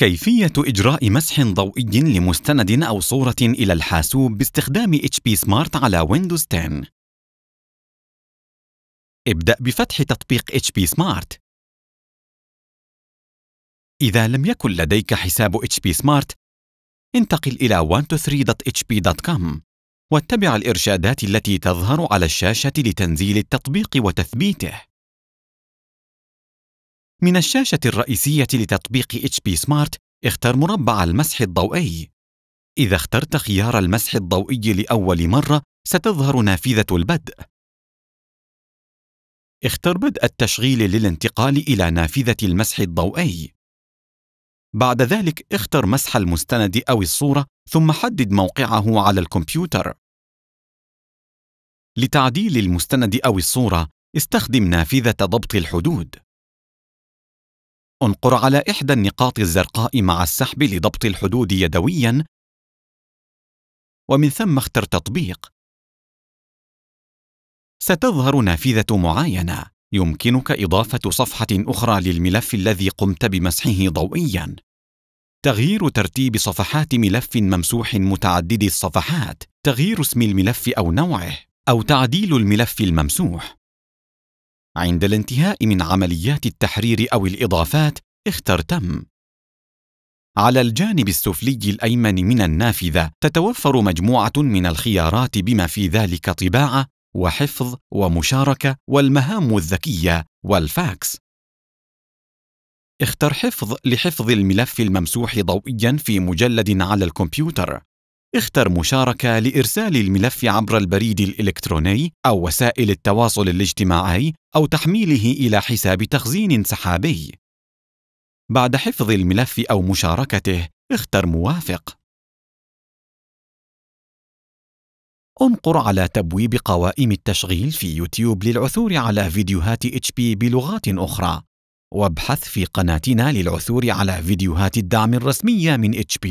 كيفية إجراء مسح ضوئي لمستند أو صورة إلى الحاسوب باستخدام HP Smart على ويندوز 10 ابدأ بفتح تطبيق HP Smart إذا لم يكن لديك حساب HP Smart انتقل إلى 123.hp.com واتبع الإرشادات التي تظهر على الشاشة لتنزيل التطبيق وتثبيته من الشاشة الرئيسية لتطبيق HP Smart اختر مربع المسح الضوئي. إذا اخترت خيار المسح الضوئي لأول مرة ستظهر نافذة البدء. اختر بدء التشغيل للانتقال إلى نافذة المسح الضوئي. بعد ذلك اختر مسح المستند أو الصورة ثم حدد موقعه على الكمبيوتر. لتعديل المستند أو الصورة استخدم نافذة ضبط الحدود. انقر على إحدى النقاط الزرقاء مع السحب لضبط الحدود يدوياً ومن ثم اختر تطبيق ستظهر نافذة معاينة يمكنك إضافة صفحة أخرى للملف الذي قمت بمسحه ضوئياً تغيير ترتيب صفحات ملف ممسوح متعدد الصفحات تغيير اسم الملف أو نوعه أو تعديل الملف الممسوح عند الانتهاء من عمليات التحرير أو الإضافات اختر تم. على الجانب السفلي الأيمن من النافذة تتوفر مجموعة من الخيارات بما في ذلك طباعة وحفظ ومشاركة والمهام الذكية والفاكس. اختر حفظ لحفظ الملف الممسوح ضوئيا في مجلد على الكمبيوتر اختر مشاركة لإرسال الملف عبر البريد الإلكتروني أو وسائل التواصل الاجتماعي أو تحميله إلى حساب تخزين سحابي. بعد حفظ الملف أو مشاركته، اختر موافق. انقر على تبويب قوائم التشغيل في يوتيوب للعثور على فيديوهات HP بلغات أخرى، وابحث في قناتنا للعثور على فيديوهات الدعم الرسمية من HP.